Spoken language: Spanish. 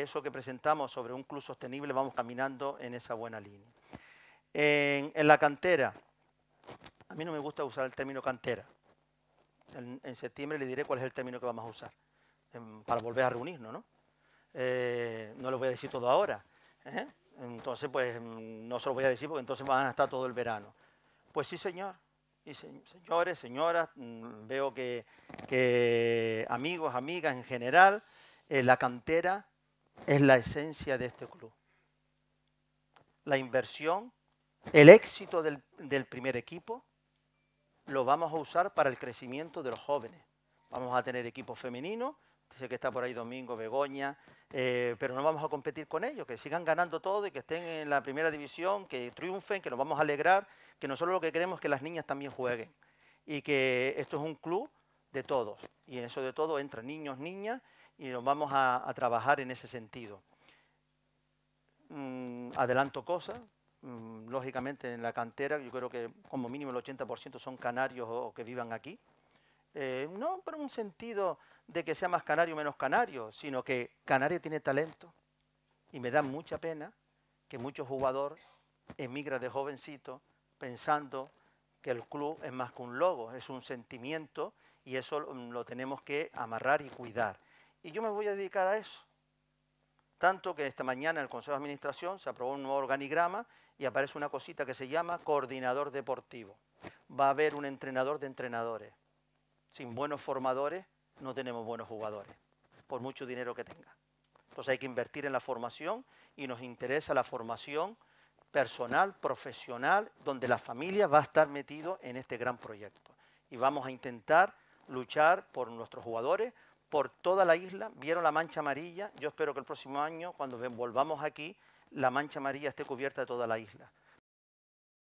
eso que presentamos sobre un club sostenible vamos caminando en esa buena línea. En, la cantera, a mí no me gusta usar el término cantera. En, septiembre le diré cuál es el término que vamos a usar para volver a reunirnos, ¿no? Eh, no lo voy a decir todo ahora. ¿eh? Entonces, pues no se lo voy a decir porque entonces van a estar todo el verano. Pues sí, señor. Y señores, señoras, veo que, amigos, amigas en general, en eh, la cantera es la esencia de este club. La inversión, el éxito del, primer equipo, lo vamos a usar para el crecimiento de los jóvenes. Vamos a tener equipos femeninos, sé que está por ahí Domingo, Begoña, eh, pero no vamos a competir con ellos, que sigan ganando todo y que estén en la primera división, que triunfen, que nos vamos a alegrar, que nosotros lo que queremos es que las niñas también jueguen y que esto es un club de todos. Y en eso de todo entran niños, niñas, y nos vamos a, trabajar en ese sentido. Mm, adelanto cosas, mm, lógicamente en la cantera, yo creo que como mínimo el 80% son canarios o, que vivan aquí. Eh, no por un sentido de que sea más canario o menos canario, sino que Canaria tiene talento. Y me da mucha pena que muchos jugadores emigran de jovencito pensando que el club es más que un logo, es un sentimiento y eso mm, lo tenemos que amarrar y cuidar. Y yo me voy a dedicar a eso. Tanto que esta mañana en el Consejo de Administración se aprobó un nuevo organigrama y aparece una cosita que se llama coordinador deportivo. Va a haber un entrenador de entrenadores. Sin buenos formadores no tenemos buenos jugadores, por mucho dinero que tenga. Entonces hay que invertir en la formación y nos interesa la formación personal, profesional, donde la familia va a estar metido en este gran proyecto. Y vamos a intentar luchar por nuestros jugadores, por toda la isla, vieron la mancha amarilla, yo espero que el próximo año, cuando volvamos aquí, la mancha amarilla esté cubierta de toda la isla.